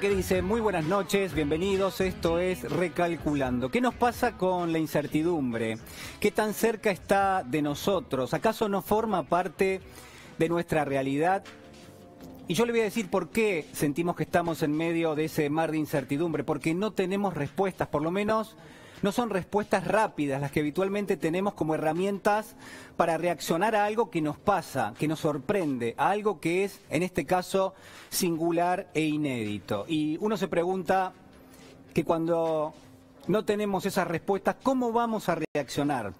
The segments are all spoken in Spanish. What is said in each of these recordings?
¿qué dice? Muy buenas noches, bienvenidos. Esto es Recalculando. ¿Qué nos pasa con la incertidumbre? ¿Qué tan cerca está de nosotros? ¿Acaso no forma parte de nuestra realidad? Y yo le voy a decir por qué sentimos que estamos en medio de ese mar de incertidumbre, porque no tenemos respuestas, por lo menos no son respuestas rápidas las que habitualmente tenemos como herramientas para reaccionar a algo que nos pasa, que nos sorprende, a algo que es, en este caso, singular e inédito. Y uno se pregunta que cuando no tenemos esas respuestas, ¿cómo vamos a reaccionar?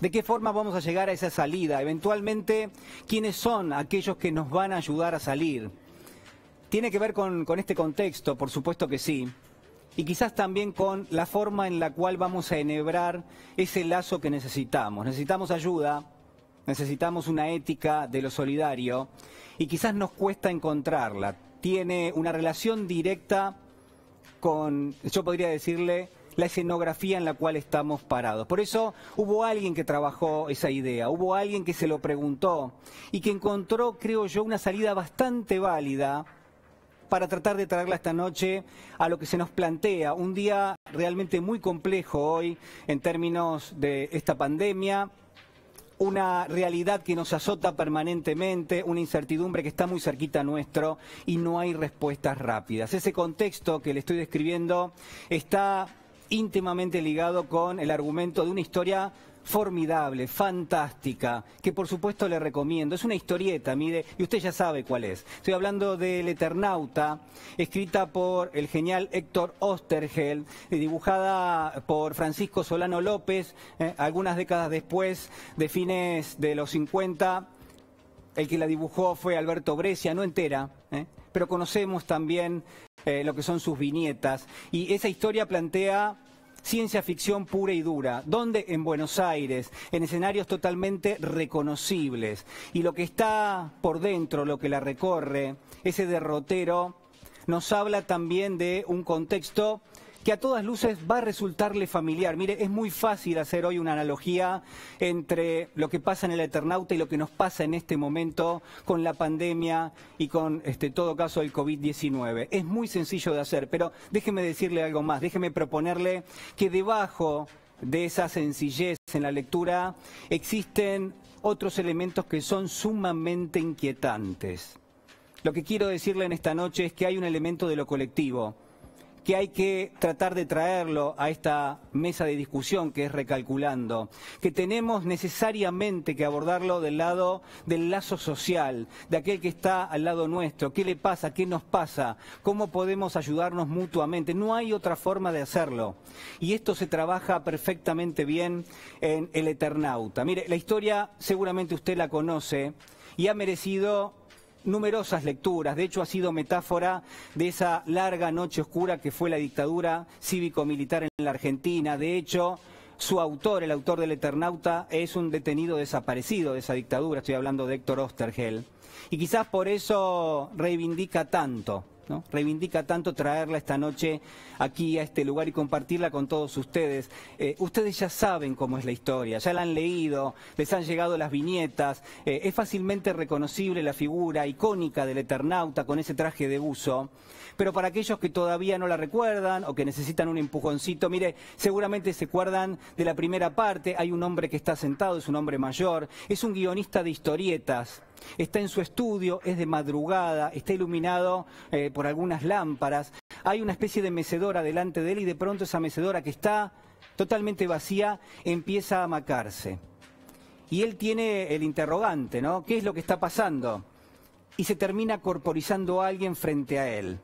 ¿De qué forma vamos a llegar a esa salida? Eventualmente, ¿quiénes son aquellos que nos van a ayudar a salir? ¿Tiene que ver con, con este contexto? Por supuesto que sí y quizás también con la forma en la cual vamos a enhebrar ese lazo que necesitamos. Necesitamos ayuda, necesitamos una ética de lo solidario y quizás nos cuesta encontrarla. Tiene una relación directa con, yo podría decirle, la escenografía en la cual estamos parados. Por eso hubo alguien que trabajó esa idea, hubo alguien que se lo preguntó y que encontró, creo yo, una salida bastante válida para tratar de traerla esta noche a lo que se nos plantea. Un día realmente muy complejo hoy en términos de esta pandemia, una realidad que nos azota permanentemente, una incertidumbre que está muy cerquita nuestro y no hay respuestas rápidas. Ese contexto que le estoy describiendo está íntimamente ligado con el argumento de una historia formidable, fantástica, que por supuesto le recomiendo. Es una historieta, mire, y usted ya sabe cuál es. Estoy hablando del Eternauta, escrita por el genial Héctor Ostergel, dibujada por Francisco Solano López, eh, algunas décadas después, de fines de los 50. El que la dibujó fue Alberto Brescia, no entera, eh, pero conocemos también eh, lo que son sus viñetas. Y esa historia plantea ciencia ficción pura y dura. ¿Dónde? En Buenos Aires, en escenarios totalmente reconocibles. Y lo que está por dentro, lo que la recorre, ese derrotero, nos habla también de un contexto que a todas luces va a resultarle familiar. Mire, es muy fácil hacer hoy una analogía entre lo que pasa en el Eternauta y lo que nos pasa en este momento con la pandemia y con, este, todo caso, el COVID-19. Es muy sencillo de hacer, pero déjeme decirle algo más, déjeme proponerle que debajo de esa sencillez en la lectura existen otros elementos que son sumamente inquietantes. Lo que quiero decirle en esta noche es que hay un elemento de lo colectivo que hay que tratar de traerlo a esta mesa de discusión que es recalculando, que tenemos necesariamente que abordarlo del lado del lazo social, de aquel que está al lado nuestro, qué le pasa, qué nos pasa, cómo podemos ayudarnos mutuamente. No hay otra forma de hacerlo. Y esto se trabaja perfectamente bien en El Eternauta. Mire, la historia seguramente usted la conoce y ha merecido numerosas lecturas. De hecho, ha sido metáfora de esa larga noche oscura que fue la dictadura cívico-militar en la Argentina. De hecho, su autor, el autor del Eternauta, es un detenido desaparecido de esa dictadura. Estoy hablando de Héctor Ostergel. Y quizás por eso reivindica tanto Reivindica tanto traerla esta noche aquí a este lugar y compartirla con todos ustedes. Eh, ustedes ya saben cómo es la historia, ya la han leído, les han llegado las viñetas, eh, es fácilmente reconocible la figura icónica del Eternauta con ese traje de buzo, pero para aquellos que todavía no la recuerdan o que necesitan un empujoncito, mire, seguramente se acuerdan de la primera parte, hay un hombre que está sentado, es un hombre mayor, es un guionista de historietas, Está en su estudio, es de madrugada, está iluminado eh, por algunas lámparas. Hay una especie de mecedora delante de él y de pronto esa mecedora que está totalmente vacía empieza a macarse. Y él tiene el interrogante, ¿no? ¿Qué es lo que está pasando? Y se termina corporizando a alguien frente a él.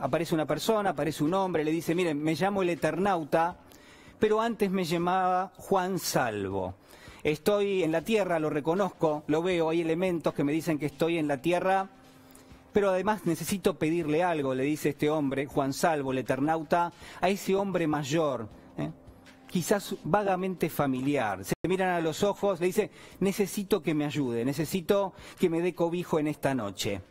Aparece una persona, aparece un hombre, le dice, miren, me llamo el Eternauta, pero antes me llamaba Juan Salvo. Estoy en la tierra, lo reconozco, lo veo, hay elementos que me dicen que estoy en la tierra, pero además necesito pedirle algo, le dice este hombre, Juan Salvo, el eternauta, a ese hombre mayor, ¿eh? quizás vagamente familiar. Se miran a los ojos, le dice, necesito que me ayude, necesito que me dé cobijo en esta noche.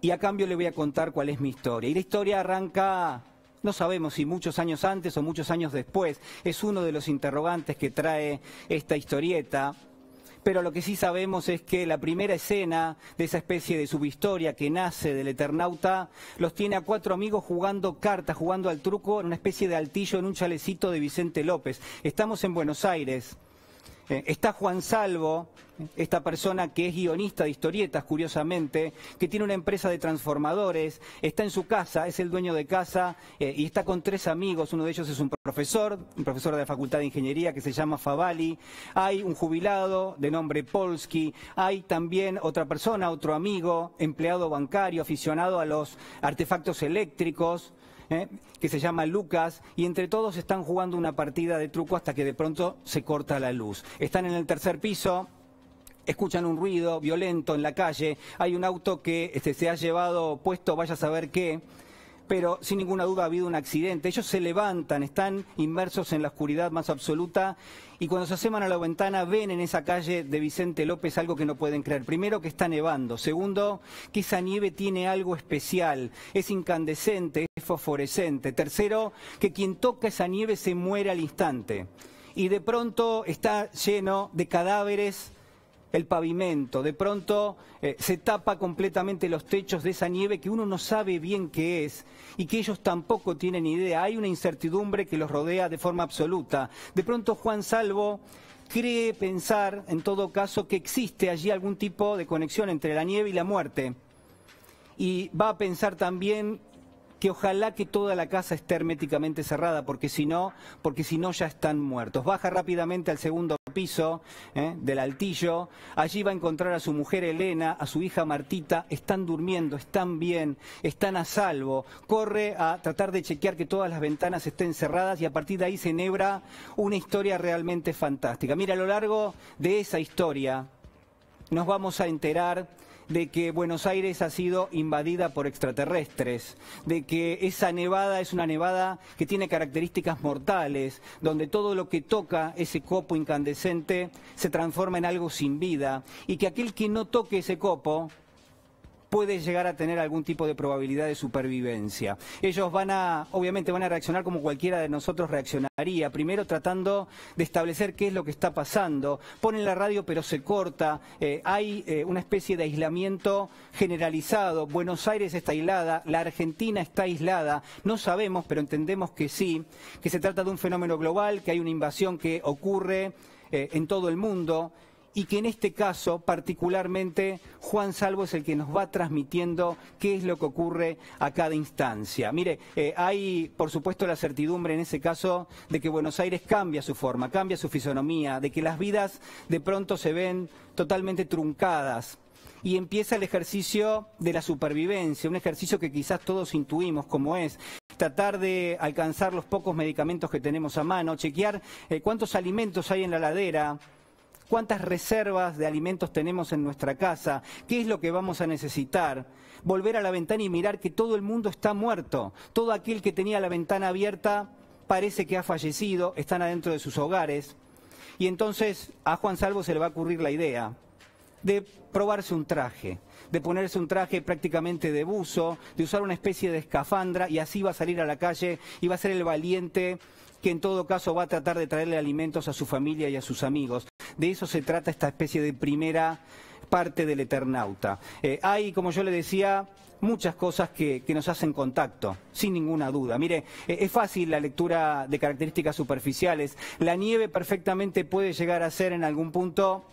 Y a cambio le voy a contar cuál es mi historia. Y la historia arranca no sabemos si muchos años antes o muchos años después. Es uno de los interrogantes que trae esta historieta. Pero lo que sí sabemos es que la primera escena de esa especie de subhistoria que nace del Eternauta los tiene a cuatro amigos jugando cartas, jugando al truco en una especie de altillo en un chalecito de Vicente López. Estamos en Buenos Aires. Eh, está Juan Salvo, esta persona que es guionista de historietas, curiosamente, que tiene una empresa de transformadores, está en su casa, es el dueño de casa eh, y está con tres amigos. Uno de ellos es un profesor, un profesor de la Facultad de Ingeniería que se llama Favali. Hay un jubilado de nombre Polsky. Hay también otra persona, otro amigo, empleado bancario, aficionado a los artefactos eléctricos. ¿eh? que se llama Lucas, y entre todos están jugando una partida de truco hasta que de pronto se corta la luz. Están en el tercer piso, escuchan un ruido violento en la calle, hay un auto que este, se ha llevado puesto, vaya a saber qué pero sin ninguna duda ha habido un accidente. Ellos se levantan, están inmersos en la oscuridad más absoluta y cuando se asoman a la ventana ven en esa calle de Vicente López algo que no pueden creer. Primero, que está nevando. Segundo, que esa nieve tiene algo especial, es incandescente, es fosforescente. Tercero, que quien toca esa nieve se muere al instante. Y de pronto está lleno de cadáveres el pavimento, de pronto eh, se tapa completamente los techos de esa nieve que uno no sabe bien qué es y que ellos tampoco tienen idea. Hay una incertidumbre que los rodea de forma absoluta. De pronto Juan Salvo cree pensar, en todo caso, que existe allí algún tipo de conexión entre la nieve y la muerte. Y va a pensar también que ojalá que toda la casa esté herméticamente cerrada, porque si no, porque si no ya están muertos. Baja rápidamente al segundo piso ¿eh? del altillo. Allí va a encontrar a su mujer Elena, a su hija Martita. Están durmiendo, están bien, están a salvo. Corre a tratar de chequear que todas las ventanas estén cerradas y a partir de ahí se enhebra una historia realmente fantástica. Mira, a lo largo de esa historia nos vamos a enterar de que Buenos Aires ha sido invadida por extraterrestres, de que esa nevada es una nevada que tiene características mortales, donde todo lo que toca ese copo incandescente se transforma en algo sin vida y que aquel que no toque ese copo puede llegar a tener algún tipo de probabilidad de supervivencia. Ellos van a, obviamente van a reaccionar como cualquiera de nosotros reaccionaría, primero tratando de establecer qué es lo que está pasando, ponen la radio pero se corta, eh, hay eh, una especie de aislamiento generalizado, Buenos Aires está aislada, la Argentina está aislada, no sabemos, pero entendemos que sí, que se trata de un fenómeno global, que hay una invasión que ocurre eh, en todo el mundo, y que en este caso particularmente Juan Salvo es el que nos va transmitiendo qué es lo que ocurre a cada instancia. Mire, eh, hay por supuesto la certidumbre en ese caso de que Buenos Aires cambia su forma, cambia su fisonomía, de que las vidas de pronto se ven totalmente truncadas, y empieza el ejercicio de la supervivencia, un ejercicio que quizás todos intuimos como es. Tratar de alcanzar los pocos medicamentos que tenemos a mano, chequear eh, cuántos alimentos hay en la ladera, cuántas reservas de alimentos tenemos en nuestra casa, qué es lo que vamos a necesitar. Volver a la ventana y mirar que todo el mundo está muerto. Todo aquel que tenía la ventana abierta parece que ha fallecido, están adentro de sus hogares. Y entonces a Juan Salvo se le va a ocurrir la idea de probarse un traje, de ponerse un traje prácticamente de buzo, de usar una especie de escafandra y así va a salir a la calle y va a ser el valiente que en todo caso va a tratar de traerle alimentos a su familia y a sus amigos. De eso se trata esta especie de primera parte del Eternauta. Eh, hay, como yo le decía, muchas cosas que, nos hacen contacto, sin ninguna duda. Mire, eh, es fácil la lectura de características superficiales. La nieve perfectamente puede llegar a ser en algún punto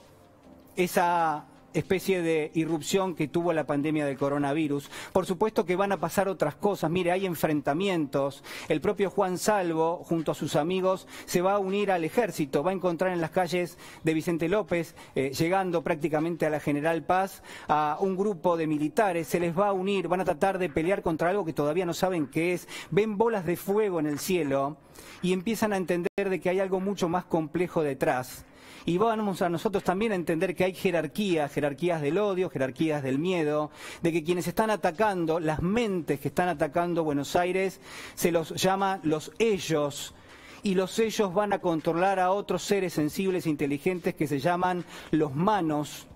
esa especie de irrupción que tuvo la pandemia del coronavirus. Por supuesto que van a pasar otras cosas. Mire, hay enfrentamientos. El propio Juan Salvo, junto a sus amigos, se va a unir al ejército. Va a encontrar en las calles de Vicente López, eh, llegando prácticamente a la General Paz, a un grupo de militares. Se les va a unir, van a tratar de pelear contra algo que todavía no saben qué es. Ven bolas de fuego en el cielo y empiezan a entender de que hay algo mucho más complejo detrás y vamos a nosotros también a entender que hay jerarquías, jerarquías del odio, jerarquías del miedo, de que quienes están atacando, las mentes que están atacando Buenos Aires, se los llama los ellos y los ellos van a controlar a otros seres sensibles e inteligentes que se llaman los manos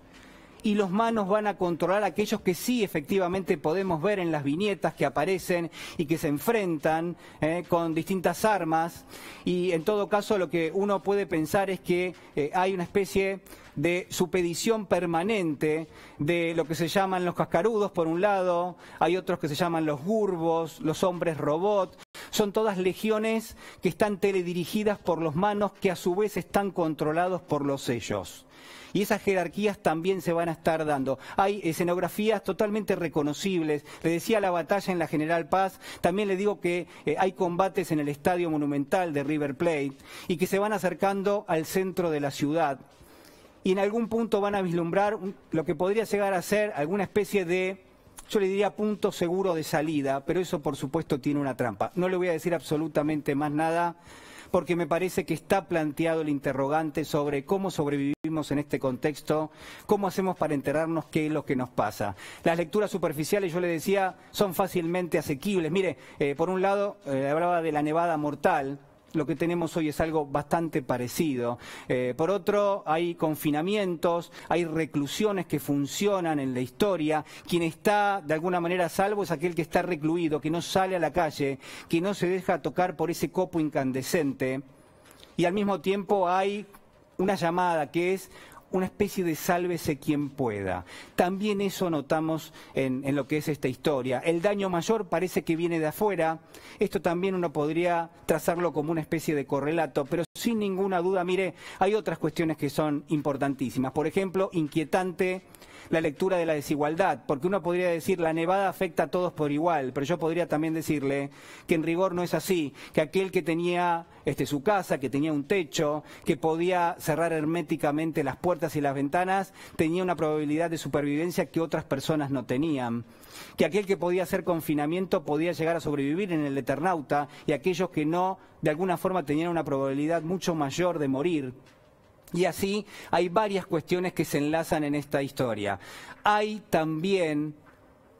y los manos van a controlar aquellos que sí efectivamente podemos ver en las viñetas que aparecen y que se enfrentan eh, con distintas armas. Y en todo caso lo que uno puede pensar es que eh, hay una especie de supedición permanente de lo que se llaman los cascarudos, por un lado, hay otros que se llaman los gurbos, los hombres robot, son todas legiones que están teledirigidas por los manos que a su vez están controlados por los sellos. Y esas jerarquías también se van a estar dando. Hay escenografías totalmente reconocibles. Le decía la batalla en la General Paz, también le digo que eh, hay combates en el Estadio Monumental de River Plate y que se van acercando al centro de la ciudad. Y en algún punto van a vislumbrar lo que podría llegar a ser alguna especie de yo le diría punto seguro de salida, pero eso por supuesto tiene una trampa. No le voy a decir absolutamente más nada porque me parece que está planteado el interrogante sobre cómo sobrevivimos en este contexto, cómo hacemos para enterarnos qué es lo que nos pasa. Las lecturas superficiales, yo le decía, son fácilmente asequibles. Mire, eh, por un lado, eh, hablaba de la nevada mortal, lo que tenemos hoy es algo bastante parecido. Eh, por otro, hay confinamientos, hay reclusiones que funcionan en la historia. Quien está de alguna manera salvo es aquel que está recluido, que no sale a la calle, que no se deja tocar por ese copo incandescente. Y al mismo tiempo hay una llamada que es una especie de sálvese quien pueda. También eso notamos en, en, lo que es esta historia. El daño mayor parece que viene de afuera. Esto también uno podría trazarlo como una especie de correlato, pero sin ninguna duda, mire, hay otras cuestiones que son importantísimas. Por ejemplo, inquietante la lectura de la desigualdad, porque uno podría decir la nevada afecta a todos por igual, pero yo podría también decirle que en rigor no es así, que aquel que tenía este, su casa, que tenía un techo, que podía cerrar herméticamente las puertas y las ventanas, tenía una probabilidad de supervivencia que otras personas no tenían. Que aquel que podía hacer confinamiento podía llegar a sobrevivir en el Eternauta y aquellos que no, de alguna forma, tenían una probabilidad mucho mayor de morir. Y así hay varias cuestiones que se enlazan en esta historia. Hay también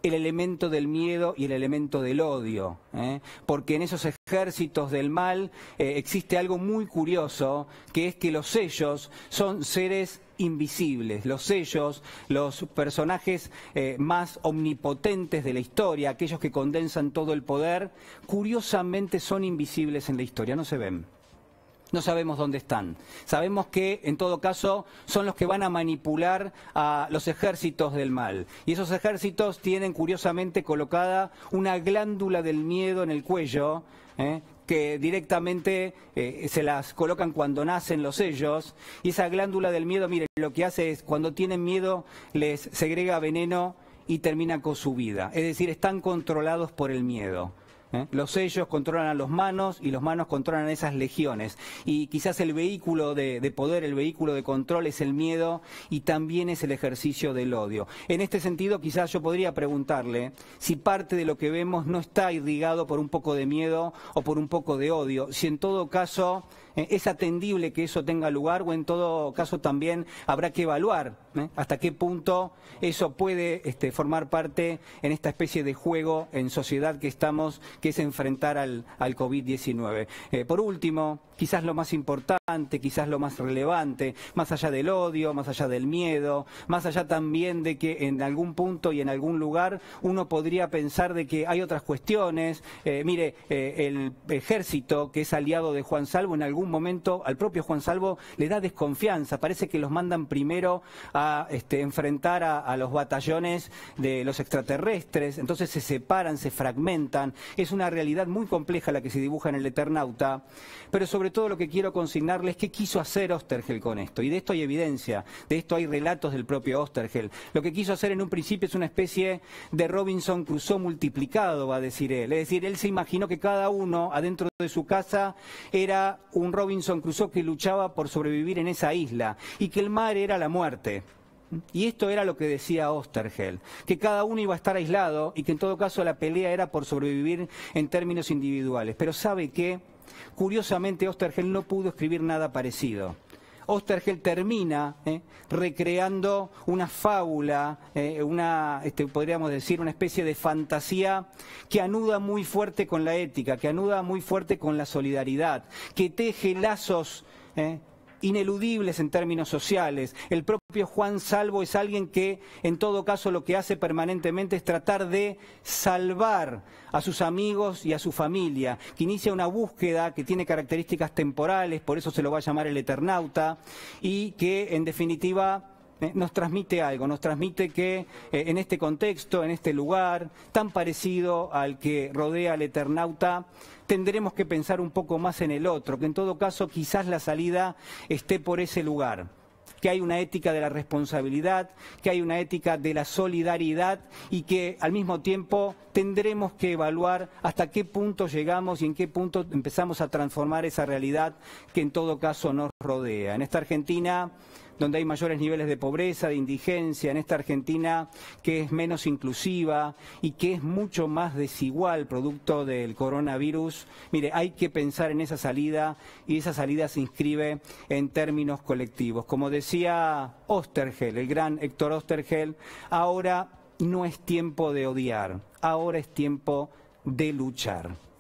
el elemento del miedo y el elemento del odio, ¿eh? porque en esos ejércitos del mal eh, existe algo muy curioso, que es que los sellos son seres invisibles, los sellos, los personajes eh, más omnipotentes de la historia, aquellos que condensan todo el poder, curiosamente son invisibles en la historia, no se ven no sabemos dónde están. Sabemos que, en todo caso, son los que van a manipular a los ejércitos del mal. Y esos ejércitos tienen, curiosamente, colocada una glándula del miedo en el cuello, ¿eh? que directamente eh, se las colocan cuando nacen los sellos. Y esa glándula del miedo, mire, lo que hace es, cuando tienen miedo, les segrega veneno y termina con su vida. Es decir, están controlados por el miedo. ¿Eh? Los sellos controlan a los manos y los manos controlan a esas legiones. Y quizás el vehículo de, poder, el vehículo de control es el miedo y también es el ejercicio del odio. En este sentido, quizás yo podría preguntarle si parte de lo que vemos no está irrigado por un poco de miedo o por un poco de odio, si en todo caso ¿eh? ¿Es atendible que eso tenga lugar o en todo caso también habrá que evaluar ¿eh? hasta qué punto eso puede este, formar parte en esta especie de juego en sociedad que estamos, que es enfrentar al, COVID-19? Eh, por último, quizás lo más importante, quizás lo más relevante, más allá del odio, más allá del miedo, más allá también de que en algún punto y en algún lugar uno podría pensar de que hay otras cuestiones. mire, el ejército que es aliado de Juan Salvo en algún un momento al propio Juan Salvo le da desconfianza, parece que los mandan primero a este, enfrentar a, los batallones de los extraterrestres, entonces se separan, se fragmentan, es una realidad muy compleja la que se dibuja en el Eternauta, pero sobre todo lo que quiero consignarles es qué quiso hacer Ostergel con esto, y de esto hay evidencia, de esto hay relatos del propio Ostergel. Lo que quiso hacer en un principio es una especie de Robinson Crusoe multiplicado, va a decir él, es decir, él se imaginó que cada uno adentro de su casa era un Robinson Crusoe que luchaba por sobrevivir en esa isla y que el mar era la muerte. Y esto era lo que decía Ostergel, que cada uno iba a estar aislado y que en todo caso la pelea era por sobrevivir en términos individuales. Pero ¿sabe qué? Curiosamente, Ostergel no pudo escribir nada parecido. Ostergel termina eh, recreando una fábula, eh, una, este, podríamos decir, una especie de fantasía que anuda muy fuerte con la ética, que anuda muy fuerte con la solidaridad, que teje lazos eh, ineludibles en términos sociales. El propio Juan Salvo es alguien que, en todo caso, lo que hace permanentemente es tratar de salvar a sus amigos y a su familia, que inicia una búsqueda que tiene características temporales, por eso se lo va a llamar el Eternauta, y que, en definitiva, ¿eh? nos transmite algo, nos transmite que eh, en este contexto, en este lugar tan parecido al que rodea al Eternauta, tendremos que pensar un poco más en el otro, que en todo caso quizás la salida esté por ese lugar que hay una ética de la responsabilidad, que hay una ética de la solidaridad y que al mismo tiempo tendremos que evaluar hasta qué punto llegamos y en qué punto empezamos a transformar esa realidad que en todo caso nos rodea. En esta Argentina donde hay mayores niveles de pobreza, de indigencia, en esta Argentina que es menos inclusiva y que es mucho más desigual producto del coronavirus. Mire, hay que pensar en esa salida y esa salida se inscribe en términos colectivos. Como decía Ostergel, el gran Héctor Ostergel, ahora no es tiempo de odiar, ahora es tiempo de luchar.